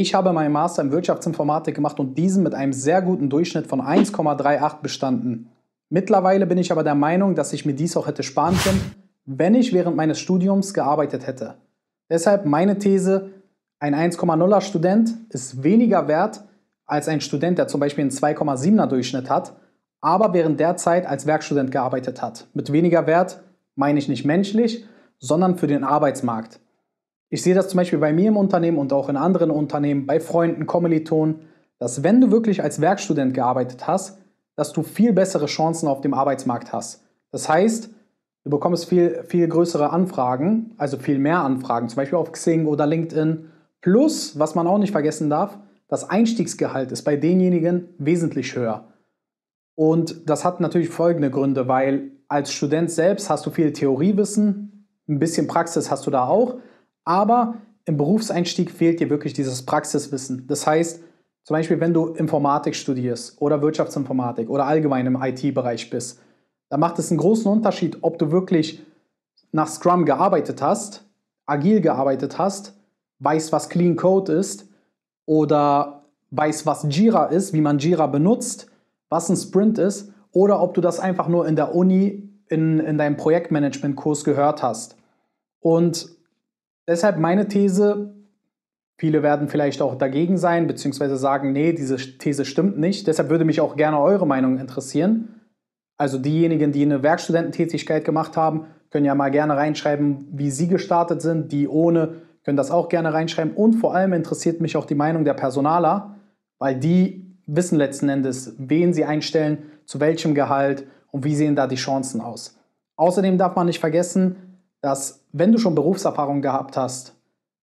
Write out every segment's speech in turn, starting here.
Ich habe meinen Master in Wirtschaftsinformatik gemacht und diesen mit einem sehr guten Durchschnitt von 1,38 bestanden. Mittlerweile bin ich aber der Meinung, dass ich mir dies auch hätte sparen können, wenn ich während meines Studiums gearbeitet hätte. Deshalb meine These, ein 1,0er Student ist weniger wert als ein Student, der zum Beispiel einen 2,7er Durchschnitt hat, aber während der Zeit als Werkstudent gearbeitet hat. Mit weniger Wert meine ich nicht menschlich, sondern für den Arbeitsmarkt. Ich sehe das zum Beispiel bei mir im Unternehmen und auch in anderen Unternehmen, bei Freunden, Kommilitonen, dass wenn du wirklich als Werkstudent gearbeitet hast, dass du viel bessere Chancen auf dem Arbeitsmarkt hast. Das heißt, du bekommst viel, viel größere Anfragen, also viel mehr Anfragen, zum Beispiel auf Xing oder LinkedIn. Plus, was man auch nicht vergessen darf, das Einstiegsgehalt ist bei denjenigen wesentlich höher. Und das hat natürlich folgende Gründe, weil als Student selbst hast du viel Theoriewissen, ein bisschen Praxis hast du da auch, aber im Berufseinstieg fehlt dir wirklich dieses Praxiswissen. Das heißt, zum Beispiel, wenn du Informatik studierst oder Wirtschaftsinformatik oder allgemein im IT-Bereich bist, dann macht es einen großen Unterschied, ob du wirklich nach Scrum gearbeitet hast, agil gearbeitet hast, weißt, was Clean Code ist oder weißt, was Jira ist, wie man Jira benutzt, was ein Sprint ist oder ob du das einfach nur in der Uni in, in deinem Projektmanagement-Kurs gehört hast. Und Deshalb meine These, viele werden vielleicht auch dagegen sein, beziehungsweise sagen, nee, diese These stimmt nicht. Deshalb würde mich auch gerne eure Meinung interessieren. Also diejenigen, die eine Werkstudententätigkeit gemacht haben, können ja mal gerne reinschreiben, wie sie gestartet sind. Die ohne können das auch gerne reinschreiben. Und vor allem interessiert mich auch die Meinung der Personaler, weil die wissen letzten Endes, wen sie einstellen, zu welchem Gehalt und wie sehen da die Chancen aus. Außerdem darf man nicht vergessen, dass wenn du schon Berufserfahrung gehabt hast,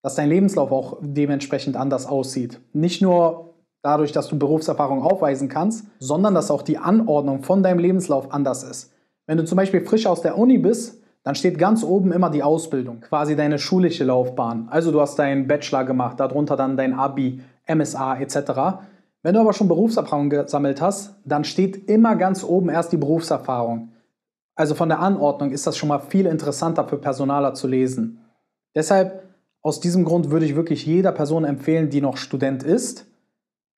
dass dein Lebenslauf auch dementsprechend anders aussieht. Nicht nur dadurch, dass du Berufserfahrung aufweisen kannst, sondern dass auch die Anordnung von deinem Lebenslauf anders ist. Wenn du zum Beispiel frisch aus der Uni bist, dann steht ganz oben immer die Ausbildung, quasi deine schulische Laufbahn. Also du hast deinen Bachelor gemacht, darunter dann dein ABI, MSA etc. Wenn du aber schon Berufserfahrung gesammelt hast, dann steht immer ganz oben erst die Berufserfahrung. Also von der Anordnung ist das schon mal viel interessanter für Personaler zu lesen. Deshalb, aus diesem Grund würde ich wirklich jeder Person empfehlen, die noch Student ist,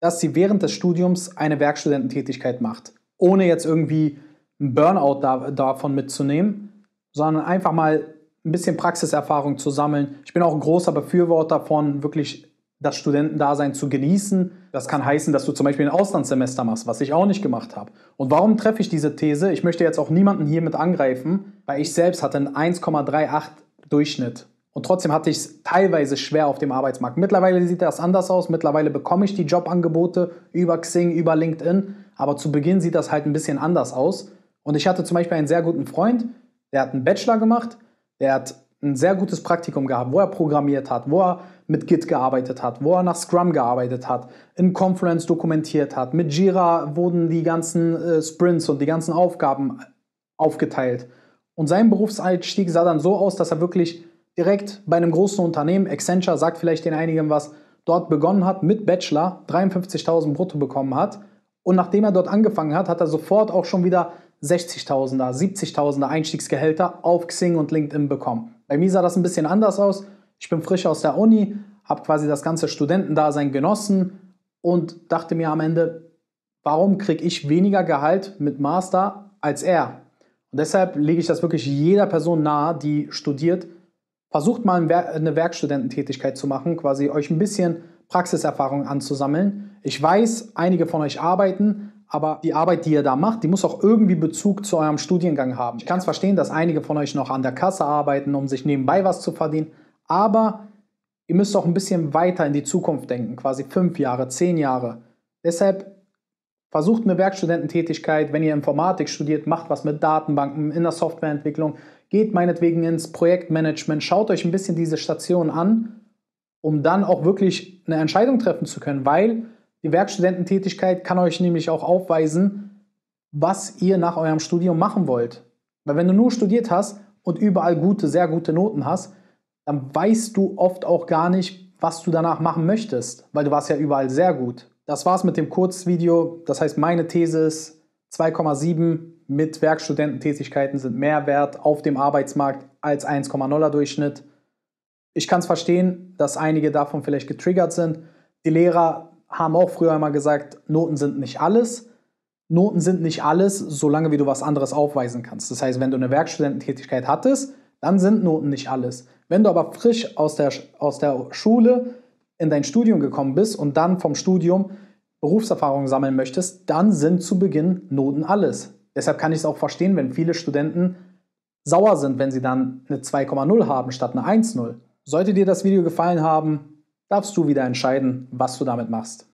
dass sie während des Studiums eine Werkstudententätigkeit macht, ohne jetzt irgendwie einen Burnout da, davon mitzunehmen, sondern einfach mal ein bisschen Praxiserfahrung zu sammeln. Ich bin auch ein großer Befürworter von wirklich das Studentendasein zu genießen. Das kann heißen, dass du zum Beispiel ein Auslandssemester machst, was ich auch nicht gemacht habe. Und warum treffe ich diese These? Ich möchte jetzt auch niemanden hiermit angreifen, weil ich selbst hatte einen 1,38 Durchschnitt. Und trotzdem hatte ich es teilweise schwer auf dem Arbeitsmarkt. Mittlerweile sieht das anders aus. Mittlerweile bekomme ich die Jobangebote über Xing, über LinkedIn. Aber zu Beginn sieht das halt ein bisschen anders aus. Und ich hatte zum Beispiel einen sehr guten Freund, der hat einen Bachelor gemacht, der hat ein sehr gutes Praktikum gehabt, wo er programmiert hat, wo er mit Git gearbeitet hat, wo er nach Scrum gearbeitet hat, in Confluence dokumentiert hat. Mit Jira wurden die ganzen äh, Sprints und die ganzen Aufgaben aufgeteilt. Und sein Berufseinstieg sah dann so aus, dass er wirklich direkt bei einem großen Unternehmen, Accenture sagt vielleicht den einigen was, dort begonnen hat mit Bachelor, 53.000 brutto bekommen hat. Und nachdem er dort angefangen hat, hat er sofort auch schon wieder 60.000er, 70.000er Einstiegsgehälter auf Xing und LinkedIn bekommen. Bei mir sah das ein bisschen anders aus. Ich bin frisch aus der Uni, habe quasi das ganze Studentendasein genossen und dachte mir am Ende, warum kriege ich weniger Gehalt mit Master als er? Und deshalb lege ich das wirklich jeder Person nahe, die studiert. Versucht mal eine Werkstudententätigkeit zu machen, quasi euch ein bisschen Praxiserfahrung anzusammeln. Ich weiß, einige von euch arbeiten, aber die Arbeit, die ihr da macht, die muss auch irgendwie Bezug zu eurem Studiengang haben. Ich kann es verstehen, dass einige von euch noch an der Kasse arbeiten, um sich nebenbei was zu verdienen, aber ihr müsst auch ein bisschen weiter in die Zukunft denken, quasi fünf Jahre, zehn Jahre. Deshalb versucht eine Werkstudententätigkeit, wenn ihr Informatik studiert, macht was mit Datenbanken, in der Softwareentwicklung, geht meinetwegen ins Projektmanagement, schaut euch ein bisschen diese Stationen an, um dann auch wirklich eine Entscheidung treffen zu können, weil die Werkstudententätigkeit kann euch nämlich auch aufweisen, was ihr nach eurem Studium machen wollt. Weil wenn du nur studiert hast und überall gute, sehr gute Noten hast, dann weißt du oft auch gar nicht, was du danach machen möchtest, weil du warst ja überall sehr gut. Das war's mit dem Kurzvideo. Das heißt, meine These ist 2,7 mit Werkstudententätigkeiten sind mehr wert auf dem Arbeitsmarkt als 1,0er Durchschnitt. Ich kann es verstehen, dass einige davon vielleicht getriggert sind. Die Lehrer haben auch früher immer gesagt, Noten sind nicht alles. Noten sind nicht alles, solange wie du was anderes aufweisen kannst. Das heißt, wenn du eine Werkstudententätigkeit hattest, dann sind Noten nicht alles. Wenn du aber frisch aus der, aus der Schule in dein Studium gekommen bist und dann vom Studium Berufserfahrung sammeln möchtest, dann sind zu Beginn Noten alles. Deshalb kann ich es auch verstehen, wenn viele Studenten sauer sind, wenn sie dann eine 2,0 haben statt eine 1,0. Sollte dir das Video gefallen haben, darfst du wieder entscheiden, was du damit machst.